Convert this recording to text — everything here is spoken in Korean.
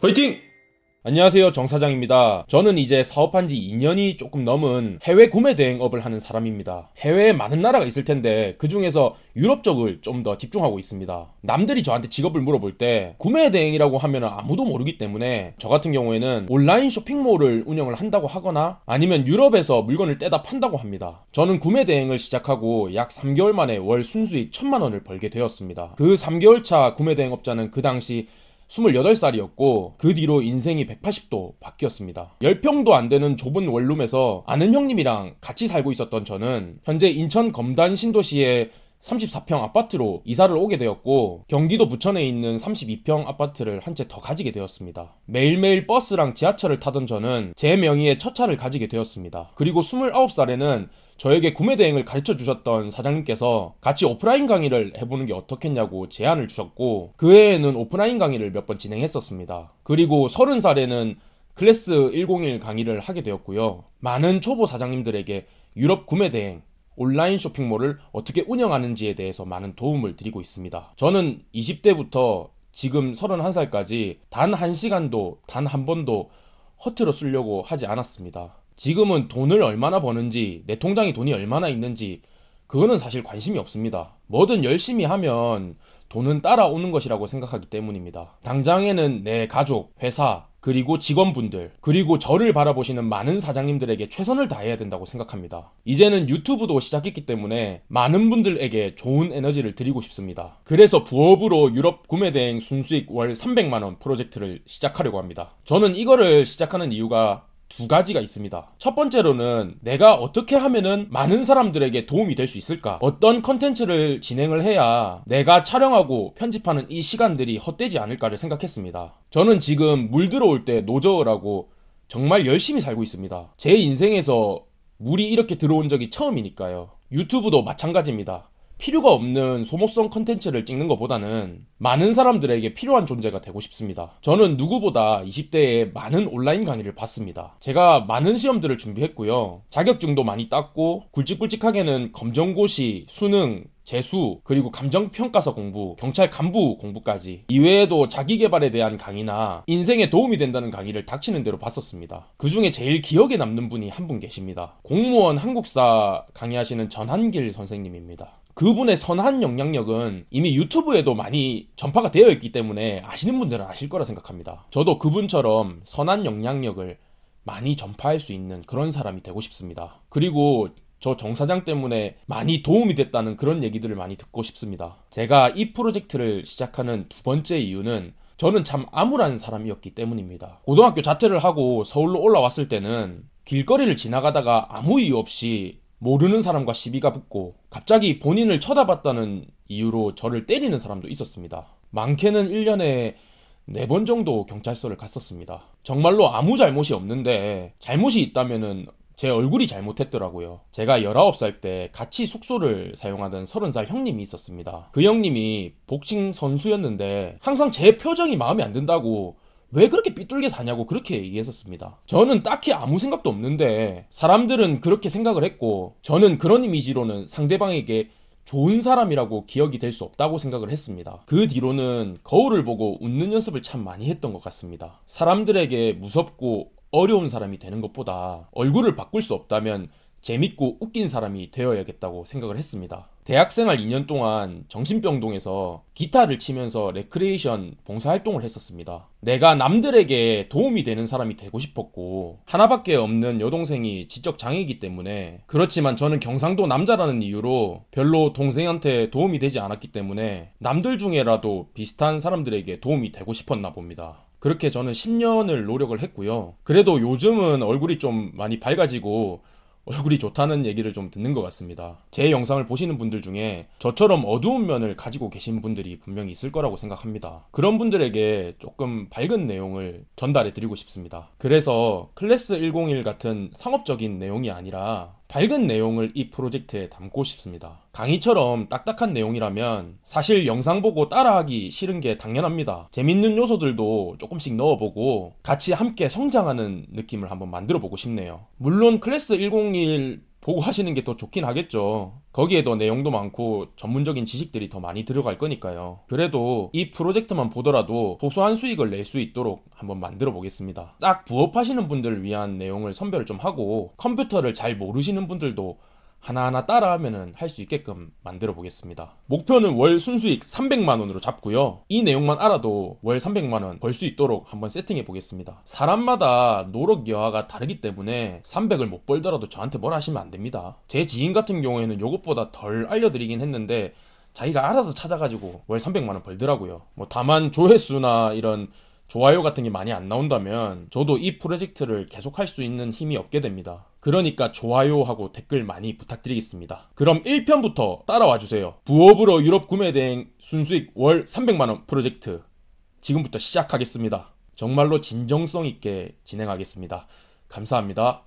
화이팅! 안녕하세요 정 사장입니다 저는 이제 사업한 지 2년이 조금 넘은 해외 구매 대행업을 하는 사람입니다 해외에 많은 나라가 있을 텐데 그 중에서 유럽 쪽을 좀 더 집중하고 있습니다 남들이 저한테 직업을 물어볼 때 구매 대행이라고 하면 아무도 모르기 때문에 저 같은 경우에는 온라인 쇼핑몰을 운영을 한다고 하거나 아니면 유럽에서 물건을 떼다 판다고 합니다 저는 구매 대행을 시작하고 약 3개월 만에 월 순수익 1천만 원을 벌게 되었습니다 그 3개월 차 구매 대행업자는 그 당시 28살이었고 그 뒤로 인생이 180도 바뀌었습니다. 10평도 안 되는 좁은 원룸에서 아는 형님이랑 같이 살고 있었던 저는 현재 인천 검단 신도시에 34평 아파트로 이사를 오게 되었고 경기도 부천에 있는 32평 아파트를 한 채 더 가지게 되었습니다. 매일매일 버스랑 지하철을 타던 저는 제 명의의 첫 차를 가지게 되었습니다. 그리고 29살에는 저에게 구매 대행을 가르쳐 주셨던 사장님께서 같이 오프라인 강의를 해보는 게 어떻겠냐고 제안을 주셨고 그 해에는 오프라인 강의를 몇 번 진행했었습니다. 그리고 30살에는 클래스 101 강의를 하게 되었고요. 많은 초보 사장님들에게 유럽 구매 대행 온라인 쇼핑몰을 어떻게 운영하는지에 대해서 많은 도움을 드리고 있습니다. 저는 20대부터 지금 31살까지 단 한 시간도 단 한 번도 허투루 쓰려고 하지 않았습니다. 지금은 돈을 얼마나 버는지, 내 통장에 돈이 얼마나 있는지, 그거는 사실 관심이 없습니다. 뭐든 열심히 하면 돈은 따라오는 것이라고 생각하기 때문입니다. 당장에는 내 가족, 회사, 그리고 직원분들, 그리고 저를 바라보시는 많은 사장님들에게 최선을 다해야 된다고 생각합니다. 이제는 유튜브도 시작했기 때문에 많은 분들에게 좋은 에너지를 드리고 싶습니다. 그래서 부업으로 유럽 구매대행 순수익 월 300만원 프로젝트를 시작하려고 합니다. 저는 이거를 시작하는 이유가 두 가지가 있습니다. 첫 번째로는 내가 어떻게 하면은 많은 사람들에게 도움이 될 수 있을까? 어떤 컨텐츠를 진행을 해야 내가 촬영하고 편집하는 이 시간들이 헛되지 않을까를 생각했습니다. 저는 지금 물 들어올 때 노저라고 우 정말 열심히 살고 있습니다. 제 인생에서 물이 이렇게 들어온 적이 처음이니까요. 유튜브도 마찬가지입니다. 필요가 없는 소모성 컨텐츠를 찍는 것보다는 많은 사람들에게 필요한 존재가 되고 싶습니다. 저는 누구보다 20대에 많은 온라인 강의를 봤습니다. 제가 많은 시험들을 준비했고요. 자격증도 많이 땄고 굵직굵직하게는 검정고시, 수능, 재수, 그리고 감정평가서 공부, 경찰 간부 공부까지 이외에도 자기개발에 대한 강의나 인생에 도움이 된다는 강의를 닥치는 대로 봤었습니다. 그 중에 제일 기억에 남는 분이 한 분 계십니다. 공무원 한국사 강의하시는 전한길 선생님입니다. 그분의 선한 영향력은 이미 유튜브에도 많이 전파가 되어 있기 때문에 아시는 분들은 아실 거라 생각합니다. 저도 그분처럼 선한 영향력을 많이 전파할 수 있는 그런 사람이 되고 싶습니다. 그리고 저 정사장 때문에 많이 도움이 됐다는 그런 얘기들을 많이 듣고 싶습니다. 제가 이 프로젝트를 시작하는 두 번째 이유는 저는 참 암울한 사람이었기 때문입니다. 고등학교 자퇴를 하고 서울로 올라왔을 때는 길거리를 지나가다가 아무 이유 없이 모르는 사람과 시비가 붙고 갑자기 본인을 쳐다봤다는 이유로 저를 때리는 사람도 있었습니다. 많게는 1년에 4번 정도 경찰서를 갔었습니다. 정말로 아무 잘못이 없는데 잘못이 있다면은 제 얼굴이 잘못했더라고요. 제가 19살 때 같이 숙소를 사용하던 30살 형님이 있었습니다. 그 형님이 복싱 선수였는데 항상 제 표정이 마음에 안 든다고 왜 그렇게 삐뚤게 사냐고 그렇게 얘기했었습니다. 저는 딱히 아무 생각도 없는데 사람들은 그렇게 생각을 했고 저는 그런 이미지로는 상대방에게 좋은 사람이라고 기억이 될 수 없다고 생각을 했습니다. 그 뒤로는 거울을 보고 웃는 연습을 참 많이 했던 것 같습니다. 사람들에게 무섭고 어려운 사람이 되는 것보다 얼굴을 바꿀 수 없다면 재밌고 웃긴 사람이 되어야겠다고 생각을 했습니다. 대학생활 2년 동안 정신병동에서 기타를 치면서 레크레이션 봉사활동을 했었습니다. 내가 남들에게 도움이 되는 사람이 되고 싶었고 하나밖에 없는 여동생이 지적 장애이기 때문에 그렇지만 저는 경상도 남자라는 이유로 별로 동생한테 도움이 되지 않았기 때문에 남들 중에라도 비슷한 사람들에게 도움이 되고 싶었나 봅니다. 그렇게 저는 10년을 노력을 했고요. 그래도 요즘은 얼굴이 좀 많이 밝아지고 얼굴이 좋다는 얘기를 좀 듣는 것 같습니다. 제 영상을 보시는 분들 중에 저처럼 어두운 면을 가지고 계신 분들이 분명히 있을 거라고 생각합니다. 그런 분들에게 조금 밝은 내용을 전달해 드리고 싶습니다. 그래서 클래스 101 같은 상업적인 내용이 아니라 밝은 내용을 이 프로젝트에 담고 싶습니다. 강의처럼 딱딱한 내용이라면 사실 영상 보고 따라하기 싫은 게 당연합니다. 재밌는 요소들도 조금씩 넣어보고 같이 함께 성장하는 느낌을 한번 만들어 보고 싶네요. 물론 클래스 101 보고 하시는 게 더 좋긴 하겠죠. 거기에 도 내용도 많고 전문적인 지식들이 더 많이 들어갈 거니까요. 그래도 이 프로젝트만 보더라도 소소한 수익을 낼 수 있도록 한번 만들어 보겠습니다. 딱 부업하시는 분들을 위한 내용을 선별을 좀 하고 컴퓨터를 잘 모르시는 분들도 하나하나 따라하면 할 수 있게끔 만들어 보겠습니다. 목표는 월 순수익 300만원으로 잡고요. 이 내용만 알아도 월 300만원 벌 수 있도록 한번 세팅해 보겠습니다. 사람마다 노력 여하가 다르기 때문에 300을 못 벌더라도 저한테 뭘 하시면 안 됩니다. 제 지인 같은 경우에는 이것보다 덜 알려드리긴 했는데 자기가 알아서 찾아가지고 월 300만원 벌더라고요. 뭐 다만 조회수나 이런 좋아요 같은 게 많이 안 나온다면 저도 이 프로젝트를 계속할 수 있는 힘이 없게 됩니다. 그러니까 좋아요하고 댓글 많이 부탁드리겠습니다. 그럼 1편부터 따라와 주세요. 부업으로 유럽 구매대행 순수익 월 300만원 프로젝트 지금부터 시작하겠습니다. 정말로 진정성 있게 진행하겠습니다. 감사합니다.